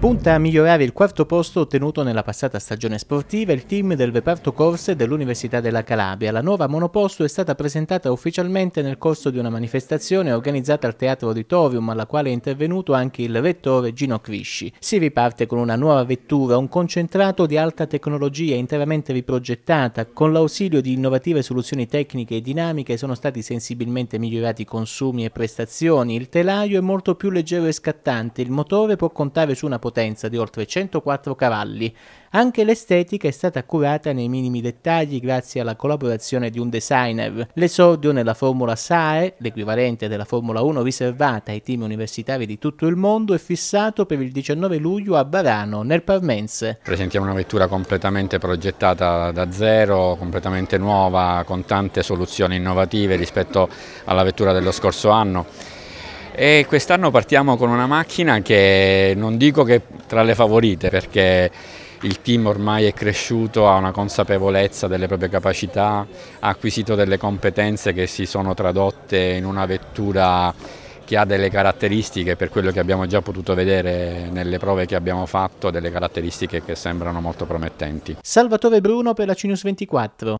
Punta a migliorare il quarto posto ottenuto nella passata stagione sportiva il team del reparto corse dell'Università della Calabria. La nuova monoposto è stata presentata ufficialmente nel corso di una manifestazione organizzata al Teatro Auditorium alla quale è intervenuto anche il rettore Gino Crisci. Si riparte con una nuova vettura, un concentrato di alta tecnologia interamente riprogettata. Con l'ausilio di innovative soluzioni tecniche e dinamiche sono stati sensibilmente migliorati consumi e prestazioni. Il telaio è molto più leggero e scattante, il motore può contare su una potenza potenza di oltre 104 cavalli. Anche l'estetica è stata curata nei minimi dettagli grazie alla collaborazione di un designer. L'esordio nella Formula SAE, l'equivalente della Formula 1 riservata ai team universitari di tutto il mondo, è fissato per il 19 luglio a Barano, nel Parmense. Presentiamo una vettura completamente progettata da zero, completamente nuova, con tante soluzioni innovative rispetto alla vettura dello scorso anno e quest'anno partiamo con una macchina che non dico che tra le favorite perché il team ormai è cresciuto, ha una consapevolezza delle proprie capacità, ha acquisito delle competenze che si sono tradotte in una vettura che ha delle caratteristiche, per quello che abbiamo già potuto vedere nelle prove che abbiamo fatto, delle caratteristiche che sembrano molto promettenti. Salvatore Bruno per la Cinus 24.